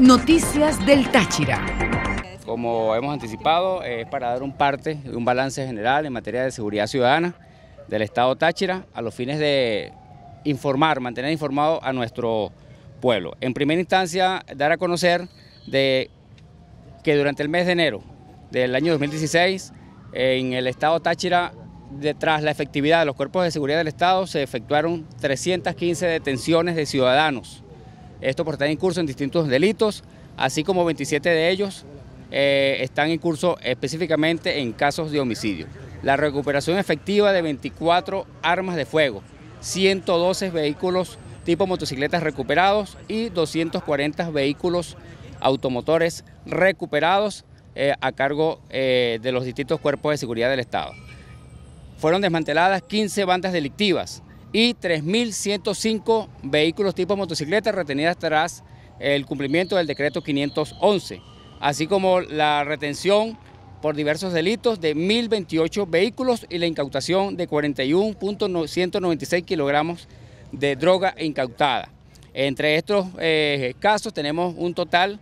Noticias del Táchira. Como hemos anticipado, es para dar un parte, un balance general en materia de seguridad ciudadana del Estado Táchira a los fines de informar, mantener informado a nuestro pueblo. En primera instancia, dar a conocer de que durante el mes de enero del año 2016, en el Estado Táchira, de, la efectividad de los cuerpos de seguridad del Estado, se efectuaron 315 detenciones de ciudadanos esto por estar en curso en distintos delitos, así como 27 de ellos eh, están en curso específicamente en casos de homicidio. La recuperación efectiva de 24 armas de fuego, 112 vehículos tipo motocicletas recuperados y 240 vehículos automotores recuperados eh, a cargo eh, de los distintos cuerpos de seguridad del Estado. Fueron desmanteladas 15 bandas delictivas, y 3.105 vehículos tipo motocicleta retenidas tras el cumplimiento del decreto 511, así como la retención por diversos delitos de 1.028 vehículos y la incautación de 41.196 kilogramos de droga incautada. Entre estos eh, casos tenemos un total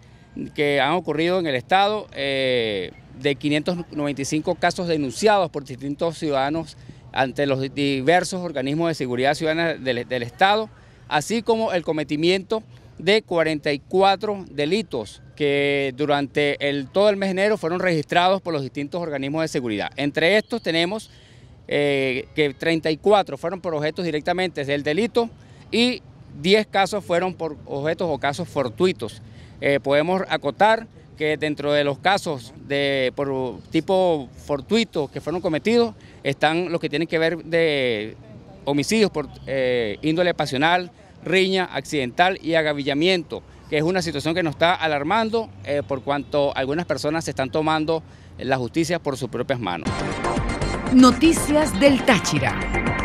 que han ocurrido en el Estado eh, de 595 casos denunciados por distintos ciudadanos ante los diversos organismos de seguridad ciudadana del, Estado, así como el cometimiento de 44 delitos que durante todo el mes de enero fueron registrados por los distintos organismos de seguridad. Entre estos tenemos eh, que 34 fueron por objetos directamente del delito y 10 casos fueron por objetos o casos fortuitos. Eh, podemos acotar que dentro de los casos de por tipo fortuito que fueron cometidos están los que tienen que ver de homicidios por eh, índole pasional, riña, accidental y agavillamiento, que es una situación que nos está alarmando eh, por cuanto algunas personas se están tomando la justicia por sus propias manos. Noticias del Táchira.